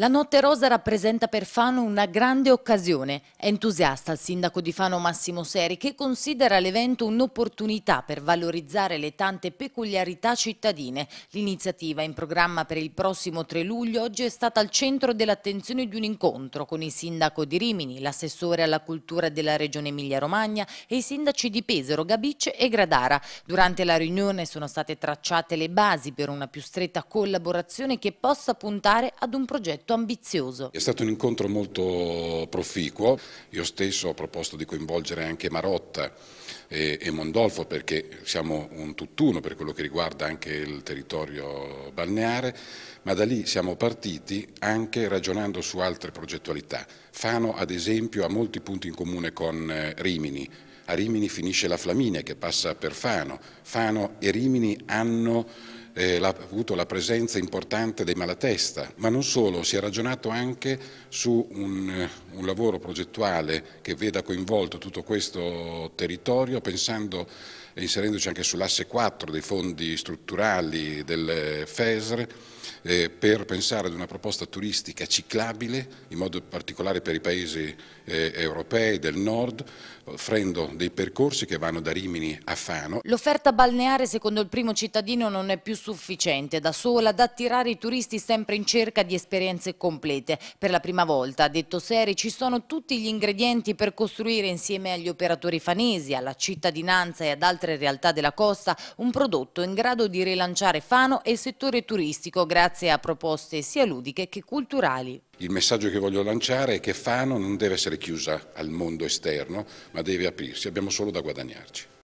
La Notte Rosa rappresenta per Fano una grande occasione. È entusiasta il sindaco di Fano Massimo Seri che considera l'evento un'opportunità per valorizzare le tante peculiarità cittadine. L'iniziativa in programma per il prossimo 3 luglio oggi è stata al centro dell'attenzione di un incontro con il sindaco di Rimini, l'assessore alla cultura della regione Emilia-Romagna e i sindaci di Pesaro, Gabicce e Gradara. Durante la riunione sono state tracciate le basi per una più stretta collaborazione che possa puntare ad un progetto progetto ambizioso. È stato un incontro molto proficuo, io stesso ho proposto di coinvolgere anche Marotta e, Mondolfo perché siamo un tutt'uno per quello che riguarda anche il territorio balneare, ma da lì siamo partiti anche ragionando su altre progettualità. Fano ad esempio ha molti punti in comune con eh, Rimini, a Rimini finisce la Flaminia che passa per Fano, Fano e Rimini hanno eh, ha avuto la presenza importante dei malatesta, ma non solo, si è ragionato anche su un, eh, un lavoro progettuale che veda coinvolto tutto questo territorio, pensando e inserendoci anche sull'asse 4 dei fondi strutturali del FESR eh, per pensare ad una proposta turistica ciclabile, in modo particolare per i paesi eh, europei del nord, offrendo dei percorsi che vanno da Rimini a Fano. L'offerta balneare secondo il primo cittadino non è più sufficiente da sola ad attirare i turisti sempre in cerca di esperienze complete. Per la prima volta, ha detto Seri, ci sono tutti gli ingredienti per costruire insieme agli operatori fanesi, alla cittadinanza e ad altre realtà della costa un prodotto in grado di rilanciare Fano e il settore turistico grazie a proposte sia ludiche che culturali. Il messaggio che voglio lanciare è che Fano non deve essere chiusa al mondo esterno, ma deve aprirsi. Abbiamo solo da guadagnarci.